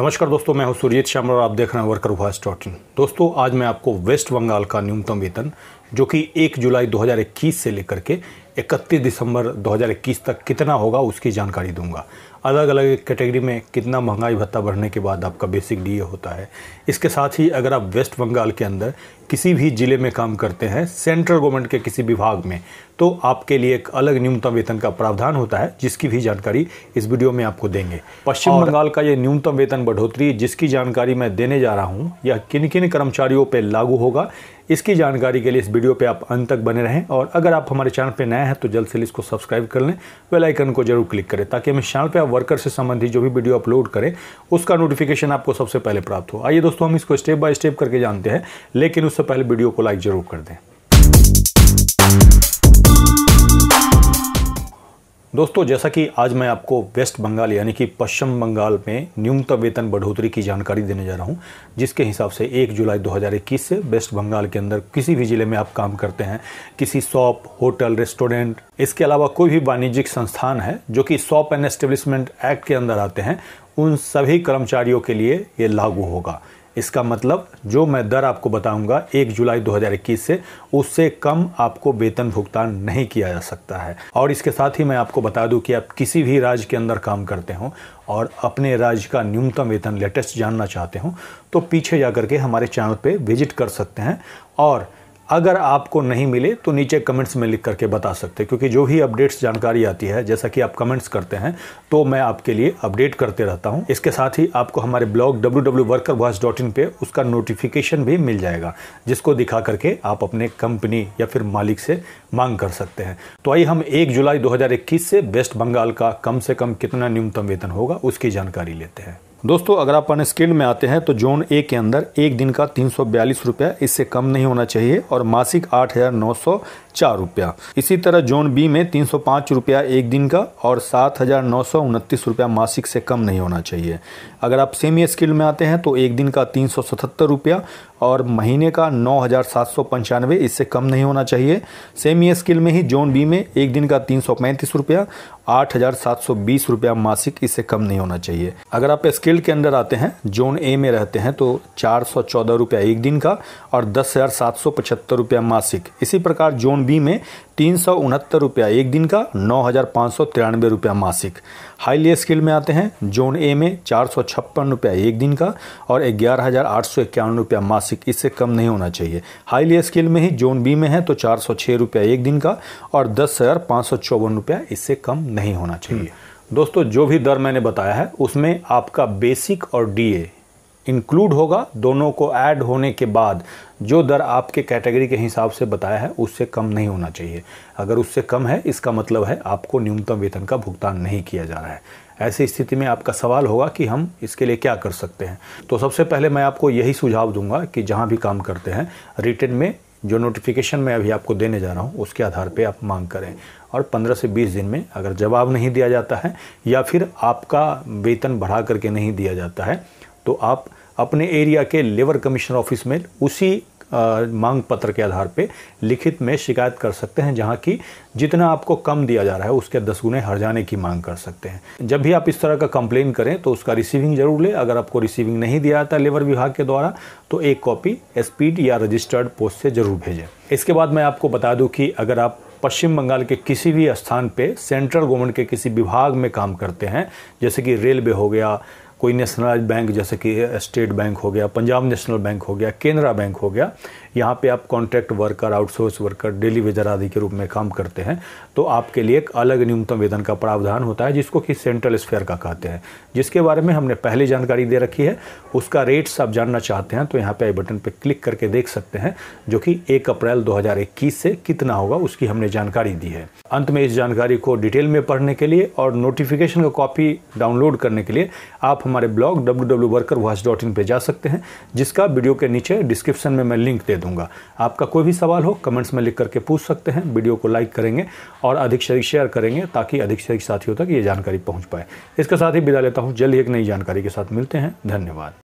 नमस्कार दोस्तों मैं हूं सुरजीत श्याम और आप देख रहे हैं वर्कर वॉइस डॉट इन दोस्तों आज मैं आपको वेस्ट बंगाल का न्यूनतम वेतन जो कि 1 जुलाई 2021 से लेकर के 31 दिसंबर 2021 तक कितना होगा उसकी जानकारी दूंगा अलग अलग कैटेगरी में कितना महंगाई भत्ता बढ़ने के बाद आपका बेसिक डीए होता है इसके साथ ही अगर आप वेस्ट बंगाल के अंदर किसी भी ज़िले में काम करते हैं सेंट्रल गवर्नमेंट के किसी विभाग में तो आपके लिए एक अलग न्यूनतम वेतन का प्रावधान होता है जिसकी भी जानकारी इस वीडियो में आपको देंगे पश्चिम बंगाल का ये न्यूनतम वेतन बढ़ोतरी जिसकी जानकारी मैं देने जा रहा हूँ यह किन किन कर्मचारियों पर लागू होगा इसकी जानकारी के लिए इस वीडियो पे आप अंत तक बने रहें और अगर आप हमारे चैनल पे नए हैं तो जल्द से जल्द इसको सब्सक्राइब कर लें वेल आइकन को जरूर क्लिक करें ताकि हम इस चैनल पे आप वर्कर से संबंधित जो भी वीडियो अपलोड करें उसका नोटिफिकेशन आपको सबसे पहले प्राप्त हो आइए दोस्तों हम इसको स्टेप बाय स्टेप करके जानते हैं लेकिन उससे पहले वीडियो को लाइक जरूर कर दें दोस्तों जैसा कि आज मैं आपको वेस्ट बंगाल यानी कि पश्चिम बंगाल में न्यूनतम वेतन बढ़ोतरी की जानकारी देने जा रहा हूं जिसके हिसाब से 1 जुलाई 2021 से वेस्ट बंगाल के अंदर किसी भी ज़िले में आप काम करते हैं किसी शॉप होटल रेस्टोरेंट इसके अलावा कोई भी वाणिज्यिक संस्थान है जो कि शॉप एंड एस्टेब्लिशमेंट एक्ट के अंदर आते हैं उन सभी कर्मचारियों के लिए ये लागू होगा इसका मतलब जो मैं दर आपको बताऊंगा एक जुलाई 2021 से उससे कम आपको वेतन भुगतान नहीं किया जा सकता है और इसके साथ ही मैं आपको बता दूं कि आप किसी भी राज्य के अंदर काम करते हो और अपने राज्य का न्यूनतम वेतन लेटेस्ट जानना चाहते हो तो पीछे जा के हमारे चैनल पर विजिट कर सकते हैं और अगर आपको नहीं मिले तो नीचे कमेंट्स में लिख करके बता सकते हैं क्योंकि जो भी अपडेट्स जानकारी आती है जैसा कि आप कमेंट्स करते हैं तो मैं आपके लिए अपडेट करते रहता हूं इसके साथ ही आपको हमारे ब्लॉग www.workervoice.in पे उसका नोटिफिकेशन भी मिल जाएगा जिसको दिखा करके आप अपने कंपनी या फिर मालिक से मांग कर सकते हैं तो आइए हम एक जुलाई दो से वेस्ट बंगाल का कम से कम कितना न्यूनतम वेतन होगा उसकी जानकारी लेते हैं दोस्तों अगर आप स्किल में आते हैं तो जोन ए के अंदर एक दिन का तीन सौ बयालीस रुपया इससे कम नहीं होना चाहिए और मासिक आठ हज़ार नौ सौ चार रुपया इसी तरह जोन बी में तीन सौ पाँच रुपया एक दिन का और सात हज़ार नौ सौ उनतीस रुपया मासिक से कम नहीं होना चाहिए अगर आप सेमी स्किल में आते हैं तो एक दिन का तीन सौ सतहत्तर रुपया और महीने का नौ हज़ार सात सौ पंचानवे इससे कम नहीं होना चाहिए सेमी स्किल में ही जोन बी में एक दिन का तीन सौ पैंतीस रुपया आठ हजार सात सौ बीस रुपया मासिक इससे कम नहीं होना चाहिए अगर आप स्किल्ड के अंदर आते हैं जोन ए में रहते हैं तो चार सौ चौदह रुपया एक दिन का और दस हजार सात सौ पचहत्तर रुपया मासिक इसी प्रकार जोन बी में तीन सौ उनहत्तर रुपया एक दिन का नौ हज़ार पाँच सौ तिरानवे रुपया मासिक हाईली स्किल में आते हैं जोन ए में चार सौ छप्पन रुपया एक दिन का और ग्यारह हज़ार आठ सौ इक्यावन रुपया मासिक इससे कम नहीं होना चाहिए हाईली स्किल में ही जोन बी में है तो चार सौ छः रुपया एक दिन का और दस हज़ार पाँच सौ चौवन रुपया इससे कम नहीं होना चाहिए हम्म। दोस्तों जो भी दर मैंने बताया है उसमें आपका बेसिक और डीए इंक्लूड होगा दोनों को ऐड होने के बाद जो दर आपके कैटेगरी के हिसाब से बताया है उससे कम नहीं होना चाहिए अगर उससे कम है इसका मतलब है आपको न्यूनतम वेतन का भुगतान नहीं किया जा रहा है ऐसी स्थिति में आपका सवाल होगा कि हम इसके लिए क्या कर सकते हैं तो सबसे पहले मैं आपको यही सुझाव दूंगा कि जहाँ भी काम करते हैं रिटर्न में जो नोटिफिकेशन मैं अभी आपको देने जा रहा हूँ उसके आधार पर आप मांग करें और 15 से 20 दिन में अगर जवाब नहीं दिया जाता है या फिर आपका वेतन बढ़ा करके नहीं दिया जाता है तो आप अपने एरिया के लेबर कमिश्नर ऑफिस में उसी आ, मांग पत्र के आधार पे लिखित में शिकायत कर सकते हैं जहाँ की जितना आपको कम दिया जा रहा है उसके दस गुने हर जाने की मांग कर सकते हैं जब भी आप इस तरह का कंप्लेन करें तो उसका रिसीविंग जरूर लें अगर आपको रिसीविंग नहीं दिया जाता लेबर विभाग के द्वारा तो एक कॉपी एसपीड या रजिस्टर्ड पोस्ट से जरूर भेजें इसके बाद मैं आपको बता दूँ कि अगर आप पश्चिम बंगाल के किसी भी स्थान पे सेंट्रल गवर्नमेंट के किसी विभाग में काम करते हैं जैसे कि रेलवे हो गया कोई नेशनलाइज बैंक जैसे कि स्टेट बैंक हो गया पंजाब नेशनल बैंक हो गया केनरा बैंक हो गया यहाँ पे आप contract worker outsource worker daily wager आदि के रूप में काम करते हैं तो आपके लिए एक अलग न्यूनतम वेतन का प्रावधान होता है जिसको कि सेंट्रल स्फेयर का कहते हैं जिसके बारे में हमने पहले जानकारी दे रखी है उसका रेट्स आप जानना चाहते हैं तो यहाँ पे आई बटन पर क्लिक करके देख सकते हैं जो कि एक अप्रैल दो से कितना होगा उसकी हमने जानकारी दी है अंत में इस जानकारी को डिटेल में पढ़ने के लिए और नोटिफिकेशन का कॉपी डाउनलोड करने के लिए आप हमारे ब्लॉग डब्ल्यू पे जा सकते हैं जिसका वीडियो के नीचे डिस्क्रिप्शन में मैं लिंक दे दूंगा आपका कोई भी सवाल हो कमेंट्स में लिख करके पूछ सकते हैं वीडियो को लाइक करेंगे और अधिक से अधिक शेयर करेंगे ताकि अधिक से अधिक साथियों तक ये जानकारी पहुँच पाए इसके साथ ही विदा लेता हूँ जल्द ही एक नई जानकारी के साथ मिलते हैं धन्यवाद